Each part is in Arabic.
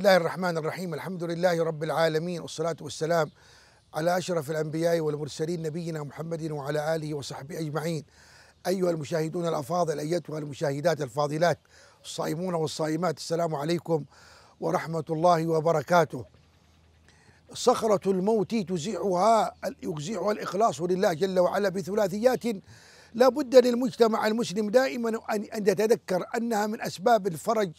الله الرحمن الرحيم الحمد لله رب العالمين والصلاة والسلام على أشرف الأنبياء والمرسلين نبينا محمد وعلى آله وصحبه أجمعين أيها المشاهدون الأفاضل أيتها المشاهدات الفاضلات الصائمون والصائمات السلام عليكم ورحمة الله وبركاته صخرة الموت تزيعها يزيعها الإخلاص لله جل وعلا بثلاثيات لا بد للمجتمع المسلم دائما أن يتذكر أنها من أسباب الفرج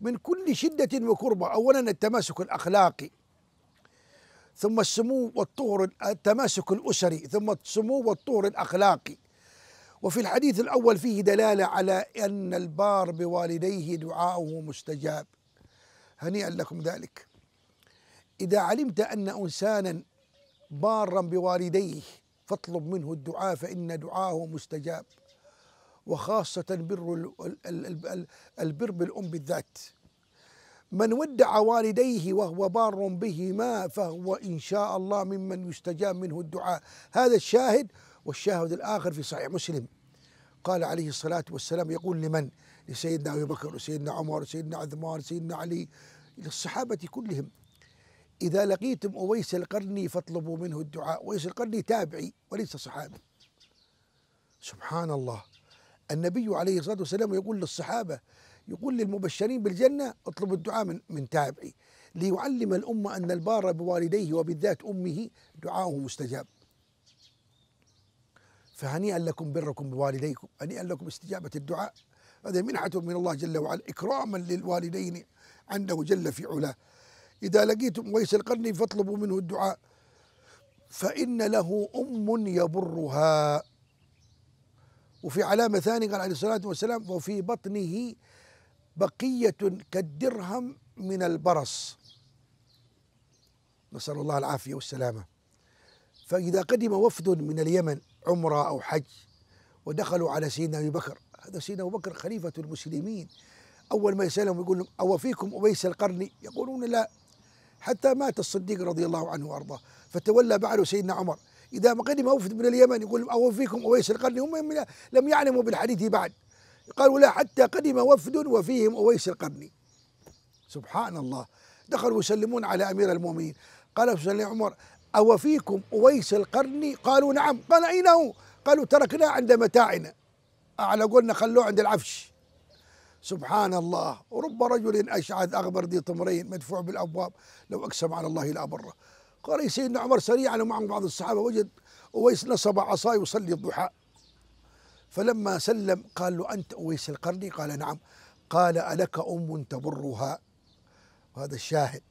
من كل شدة وكربة أولا التماسك الأخلاقي ثم السمو والطهر التماسك الأسري ثم السمو والطهر الأخلاقي وفي الحديث الأول فيه دلالة على أن البار بوالديه دعاؤه مستجاب هنيئا لكم ذلك إذا علمت أن إنسانا بارا بوالديه فاطلب منه الدعاء فإن دعاه مستجاب وخاصة بر البر بالأم بالذات من ودع والديه وهو بار بهما فهو إن شاء الله ممن يستجاب منه الدعاء هذا الشاهد والشاهد الآخر في صحيح مسلم قال عليه الصلاة والسلام يقول لمن لسيدنا أبي بكر وسيدنا عمر وسيدنا عثمان وسيدنا علي للصحابة كلهم إذا لقيتم أويس القرني فاطلبوا منه الدعاء أويس القرني تابعي وليس صحابي سبحان الله النبي عليه الصلاة والسلام يقول للصحابة يقول للمبشرين بالجنة اطلبوا الدعاء من, من تابعي ليعلم الأمة أن البار بوالديه وبالذات أمه دعاؤه مستجاب فهنيئا لكم بركم بوالديكم هنيئا لكم استجابة الدعاء هذه منحة من الله جل وعلا إكراما للوالدين عنده جل في علاه إذا لقيتم ويس القرن فاطلبوا منه الدعاء فإن له أم يبرها وفي علامة ثانية قال عليه الصلاة والسلام وفي بطنه بقية كالدرهم من البرص نسأل الله العافية والسلامة فإذا قدم وفد من اليمن عمرة أو حج ودخلوا على سيدنا أبي بكر هذا سيدنا أبو بكر خليفة المسلمين أول ما يسألهم يقول لهم أو فيكم أويس القرني يقولون لا حتى مات الصديق رضي الله عنه وأرضاه فتولى بعده سيدنا عمر إذا ما قدم وفد من اليمن يقول أوفيكم أويس القرني هم لم يعلموا بالحديث بعد قالوا لا حتى قدم وفد وفيهم أويس القرني سبحان الله دخلوا يسلمون على أمير المؤمنين قال سيدنا عمر أوفيكم أويس القرني قالوا نعم قال أين هو قالوا تركناه عند متاعنا على قولنا خلوه عند العفش سبحان الله رب رجل أشعث أغبر ذي طمرين مدفوع بالأبواب لو أقسم على الله لأبره قال سيدنا عمر سريعا ومع بعض الصحابة وجد أويس نصب عصاي يصلي الضحى فلما سلم قال له أنت أويس القرني قال نعم قال ألك أم تبرها وهذا الشاهد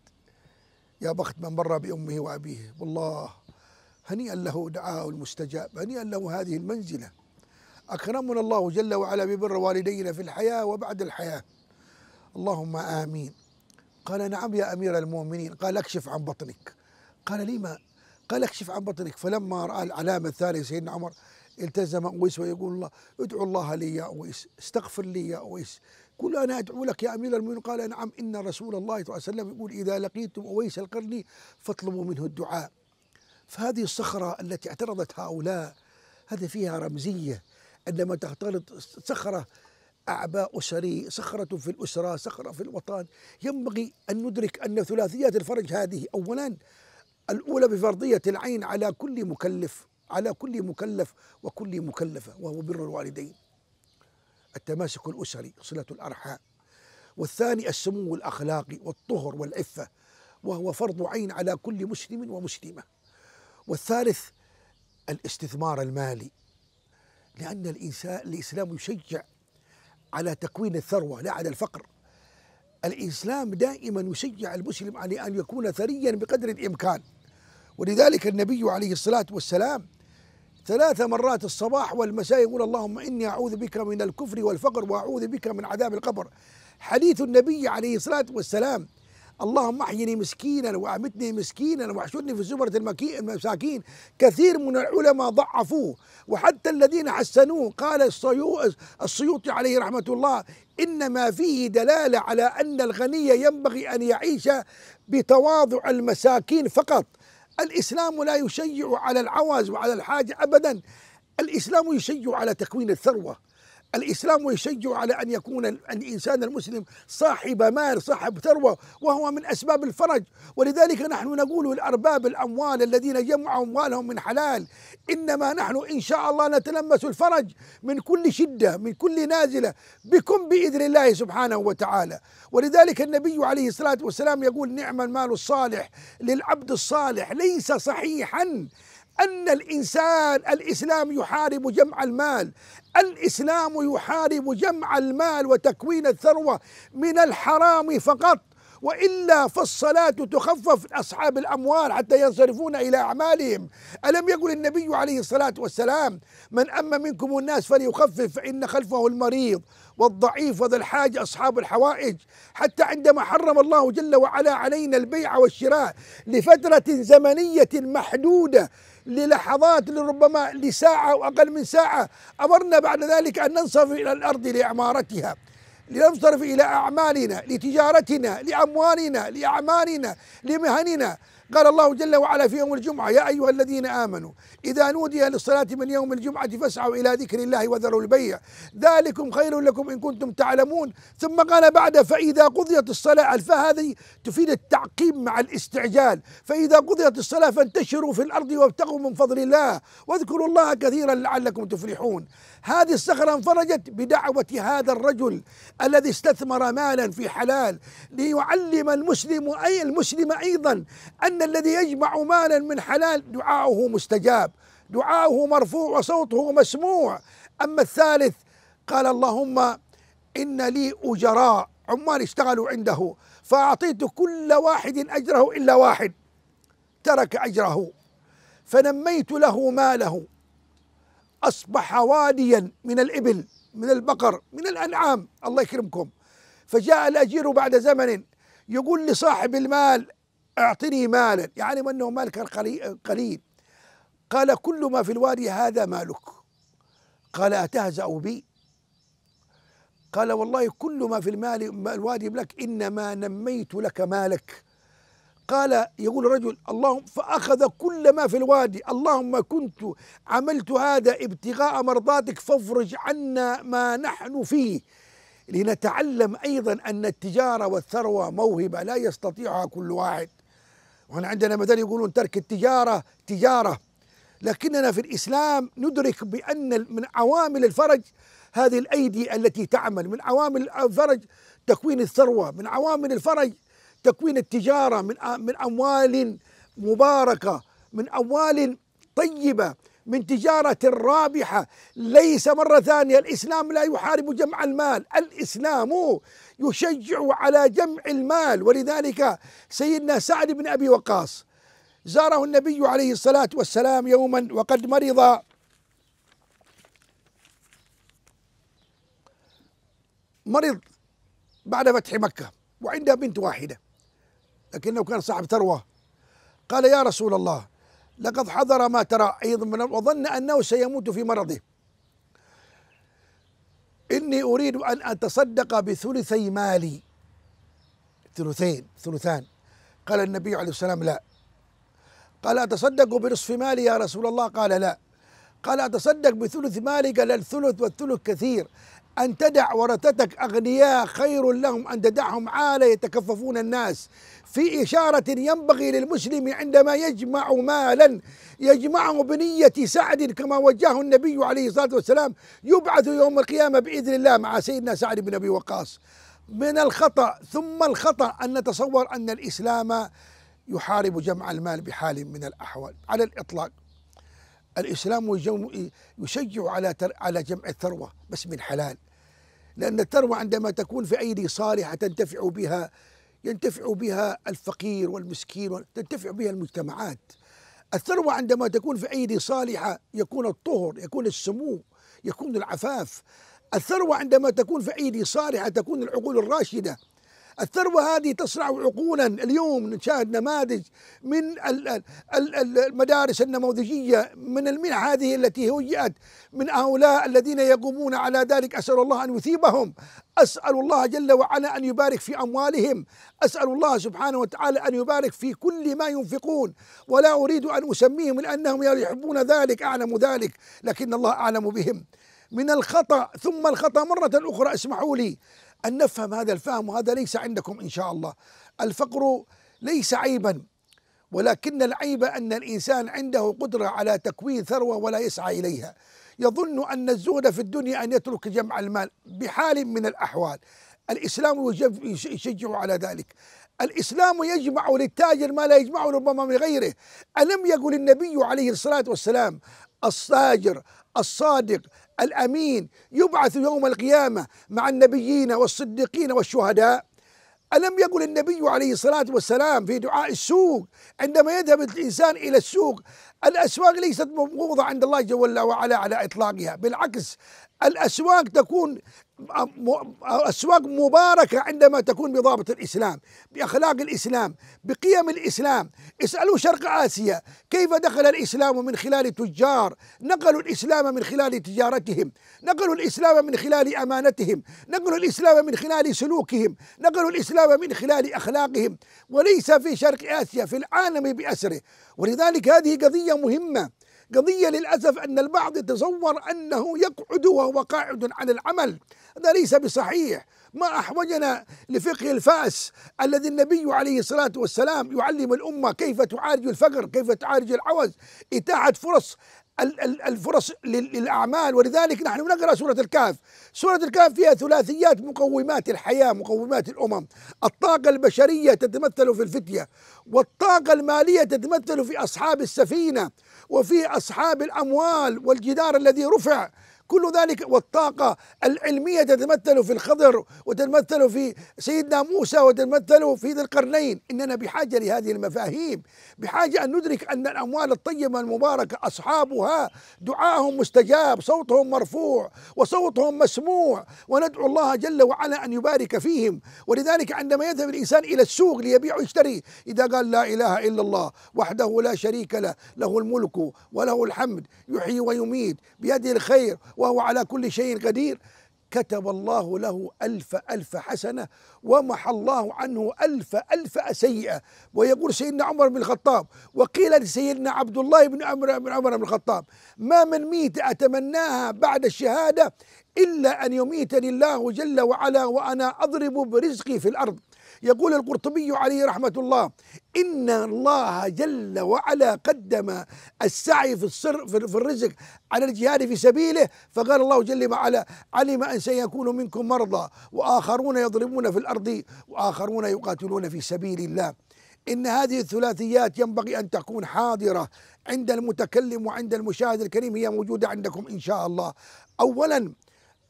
يا بخت من بر بأمه وأبيه والله هنيئا له دعاه المستجاب هنيئا له هذه المنزلة أكرمنا الله جل وعلا ببر والدينا في الحياة وبعد الحياة اللهم آمين قال نعم يا أمير المؤمنين قال أكشف عن بطنك قال لما قال اكشف عن بطنك فلما رأى العلامة الثانية سيدنا عمر التزم أويس ويقول الله ادعو الله لي يا أويس استغفر لي يا أويس قل أنا أدعو لك يا أمير المؤمنين قال نعم إن رسول الله صلى الله عليه وسلم يقول إذا لقيتم أويس القرني فاطلبوا منه الدعاء فهذه الصخرة التي اعترضت هؤلاء هذا فيها رمزية عندما تختلط صخرة أعباء أسري صخرة في الأسرة صخرة في الوطن ينبغي أن ندرك أن ثلاثيات الفرج هذه أولا الأولى بفرضية العين على كل مكلف على كل مكلف وكل مكلفة وهو بر الوالدين التماسك الأسري صلة الأرحام والثاني السمو الأخلاقي والطهر والعفة وهو فرض عين على كل مسلم ومسلمة والثالث الاستثمار المالي لأن الإنسان الإسلام يشجع على تكوين الثروة لا على الفقر الإسلام دائما يشجع المسلم على أن يكون ثريا بقدر الإمكان ولذلك النبي عليه الصلاة والسلام ثلاث مرات الصباح والمساء يقول اللهم إني أعوذ بك من الكفر والفقر وأعوذ بك من عذاب القبر حديث النبي عليه الصلاة والسلام اللهم احيني مسكينا وامتني مسكينا واحشرني في زمرة المساكين كثير من العلماء ضعفوه وحتى الذين حسنوه قال السيوطي عليه رحمة الله إنما فيه دلالة على أن الغني ينبغي أن يعيش بتواضع المساكين فقط الإسلام لا يشيع على العواز وعلى الحاجة أبدا الإسلام يشيع على تكوين الثروة الإسلام يشجع على أن يكون الإنسان المسلم صاحب مال صاحب ثروة وهو من أسباب الفرج ولذلك نحن نقول الأرباب الأموال الذين جمعوا أموالهم من حلال إنما نحن إن شاء الله نتلمس الفرج من كل شدة من كل نازلة بكم بإذن الله سبحانه وتعالى ولذلك النبي عليه الصلاة والسلام يقول نعم المال الصالح للعبد الصالح ليس صحيحا أن الإنسان الإسلام يحارب جمع المال الإسلام يحارب جمع المال وتكوين الثروة من الحرام فقط والا فالصلاه تخفف اصحاب الاموال حتى ينصرفون الى اعمالهم الم يقل النبي عليه الصلاه والسلام من اما منكم الناس فليخفف فان خلفه المريض والضعيف وذا الحاج اصحاب الحوائج حتى عندما حرم الله جل وعلا علينا البيع والشراء لفتره زمنيه محدوده للحظات لربما لساعة أو أقل من ساعة أمرنا بعد ذلك أن ننصرف إلى الأرض لإعمارتها لننصرف إلى أعمالنا لتجارتنا لأموالنا لأعمالنا لمهننا قال الله جل وعلا في يوم الجمعة يا أيها الذين آمنوا إذا نودي للصلاة من يوم الجمعة فاسعوا إلى ذكر الله وذروا البيع ذلكم خير لكم إن كنتم تعلمون ثم قال بعد فإذا قضيت الصلاة فهذه هذه تفيد التعقيب مع الاستعجال فإذا قضيت الصلاة فانتشروا في الأرض وابتغوا من فضل الله واذكروا الله كثيرا لعلكم تفلحون هذه الصخرة انفرجت بدعوة هذا الرجل الذي استثمر مالا في حلال ليعلم المسلم أي المسلم أيضا أن لأن الذي يجمع مالا من حلال دعاؤه مستجاب دعاؤه مرفوع وصوته مسموع أما الثالث قال اللهم إن لي أجراء عمال اشتغلوا عنده فأعطيت كل واحد أجره إلا واحد ترك أجره فنميت له ماله أصبح واديا من الإبل من البقر من الأنعام الله يكرمكم فجاء الأجير بعد زمن يقول لصاحب المال اعطني مالا يعني انه مالك قليل قال كل ما في الوادي هذا مالك قال أتهزأ بي قال والله كل ما في المال الوادي لك إنما نميت لك مالك قال يقول رجل اللهم فأخذ كل ما في الوادي اللهم كنت عملت هذا ابتغاء مرضاتك فافرج عنا ما نحن فيه لنتعلم أيضا أن التجارة والثروة موهبة لا يستطيعها كل واحد وهنا عندنا مثلا يقولون ترك التجارة تجارة لكننا في الإسلام ندرك بأن من عوامل الفرج هذه الأيدي التي تعمل من عوامل الفرج تكوين الثروة من عوامل الفرج تكوين التجارة من من أموال مباركة من أموال طيبة من تجارة رابحة ليس مرة ثانية الإسلام لا يحارب جمع المال الإسلام يشجع على جمع المال ولذلك سيدنا سعد بن أبي وقاص زاره النبي عليه الصلاة والسلام يوما وقد مرض مرض بعد فتح مكة وعنده بنت واحدة لكنه كان صاحب ثروة قال يا رسول الله لقد حضر ما ترى أيضا وظن أنه سيموت في مرضه إني أريد أن أتصدق بثلثي مالي ثلثين ثلثان قال النبي عليه السلام لا قال أتصدق بنصف مالي يا رسول الله قال لا قال أتصدق بثلث مالي قال الثلث والثلث كثير أن تدع ورثتك أغنياء خير لهم أن تدعهم عالة يتكففون الناس في إشارة ينبغي للمسلم عندما يجمع مالا يجمعه بنية سعد كما وجهه النبي عليه الصلاة والسلام يبعث يوم القيامة بإذن الله مع سيدنا سعد بن أبي وقاص من الخطأ ثم الخطأ أن نتصور أن الإسلام يحارب جمع المال بحال من الأحوال على الإطلاق الإسلام يشجع على على جمع الثروة بس من حلال لأن الثروة عندما تكون في أيدي صالحة تنتفع بها ينتفع بها الفقير والمسكين تنتفع بها المجتمعات الثروة عندما تكون في أيدي صالحة يكون الطهر يكون السمو يكون العفاف الثروة عندما تكون في أيدي صالحة تكون العقول الراشدة الثروة هذه تصنع عقولا اليوم نشاهد نماذج من المدارس النموذجية من المنح هذه التي هيئت من هؤلاء الذين يقومون على ذلك أسأل الله أن يثيبهم أسأل الله جل وعلا أن يبارك في أموالهم أسأل الله سبحانه وتعالى أن يبارك في كل ما ينفقون ولا أريد أن أسميهم لأنهم يحبون ذلك أعلم ذلك لكن الله أعلم بهم من الخطأ ثم الخطأ مرة أخرى اسمحوا لي أن نفهم هذا الفهم وهذا ليس عندكم إن شاء الله الفقر ليس عيبا ولكن العيب أن الإنسان عنده قدرة على تكوين ثروة ولا يسعى إليها يظن أن الزهد في الدنيا أن يترك جمع المال بحال من الأحوال الإسلام يشجع على ذلك الإسلام يجمع للتاجر ما لا يجمعه ربما من غيره ألم يقل النبي عليه الصلاة والسلام التاجر الصادق الأمين يبعث يوم القيامة مع النبيين والصديقين والشهداء ألم يقل النبي عليه الصلاة والسلام في دعاء السوق عندما يذهب الإنسان إلى السوق الأسواق ليست مبغوضة عند الله جل وعلا على إطلاقها بالعكس الأسواق تكون أسواق مباركة عندما تكون بضابط الإسلام بأخلاق الإسلام بقيم الإسلام اسألوا شرق آسيا كيف دخل الإسلام من خلال تجار نقلوا الإسلام من خلال تجارتهم نقلوا الإسلام من خلال أمانتهم نقلوا الإسلام من خلال سلوكهم نقلوا الإسلام من خلال أخلاقهم وليس في شرق آسيا في العالم بأسره ولذلك هذه قضية مهمة قضية للأسف أن البعض يتصور أنه يقعد وهو قاعد عن العمل هذا ليس بصحيح ما أحوجنا لفقه الفاس الذي النبي عليه الصلاة والسلام يعلم الأمة كيف تعالج الفقر كيف تعالج العوز إتاحة فرص الفرص للأعمال ولذلك نحن نقرأ سورة الكهف سورة الكهف فيها ثلاثيات مقومات الحياة مقومات الأمم الطاقة البشرية تتمثل في الفتية والطاقة المالية تتمثل في أصحاب السفينة وفيه أصحاب الأموال والجدار الذي رفع كل ذلك والطاقة العلمية تتمثل في الخضر وتتمثل في سيدنا موسى وتتمثل في ذي القرنين إننا بحاجة لهذه المفاهيم بحاجة أن ندرك أن الأموال الطيبة المباركة أصحابها دعاهم مستجاب صوتهم مرفوع وصوتهم مسموع وندعو الله جل وعلا أن يبارك فيهم ولذلك عندما يذهب الإنسان إلى السوق ليبيع ويشتري إذا قال لا إله إلا الله وحده لا شريك له له الملك وله الحمد يحيي ويميت بيده الخير وهو على كل شيء قدير كتب الله له ألف ألف حسنة ومحى الله عنه ألف ألف سيئة ويقول سيدنا عمر بن الخطاب وقيل لسيدنا عبد الله بن عمر بن عمر بن الخطاب ما من ميتة أتمناها بعد الشهادة إلا أن يميتني الله جل وعلا وأنا أضرب برزقي في الأرض يقول القرطبي عليه رحمة الله إن الله جل وعلا قدم السعي في السر في الرزق على الجهاد في سبيله فقال الله جل وعلا علم أن سيكون منكم مرضى وآخرون يضربون في الأرض وآخرون يقاتلون في سبيل الله إن هذه الثلاثيات ينبغي أن تكون حاضرة عند المتكلم وعند المشاهد الكريم هي موجودة عندكم إن شاء الله أولا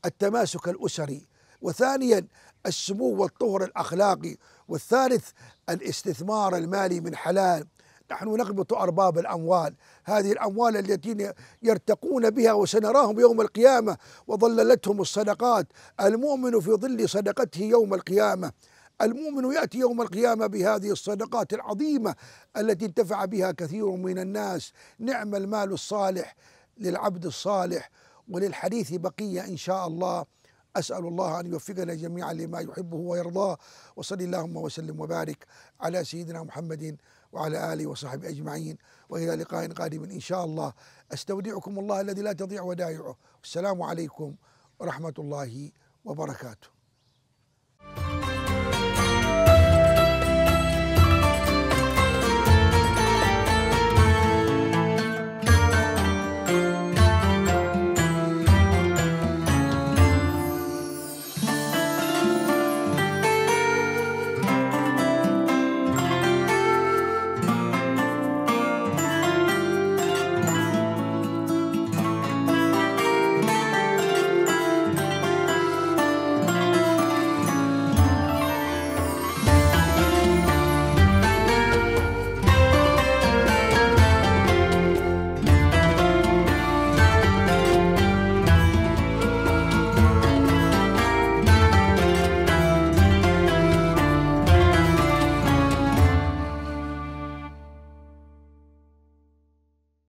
التماسك الأسري وثانيا السمو والطهر الأخلاقي والثالث الاستثمار المالي من حلال نحن نغبط أرباب الأموال هذه الأموال التي يرتقون بها وسنراهم يوم القيامة وظللتهم الصدقات المؤمن في ظل صدقته يوم القيامة المؤمن ياتي يوم القيامه بهذه الصدقات العظيمه التي انتفع بها كثير من الناس نعم المال الصالح للعبد الصالح وللحديث بقيه ان شاء الله أسأل الله أن يوفقنا جميعا لما يحبه ويرضاه وصل اللهم وسلم وبارك على سيدنا محمد وعلى آله وصحبه أجمعين وإلى لقاء قادم إن شاء الله أستودعكم الله الذي لا تضيع ودائعه والسلام عليكم ورحمة الله وبركاته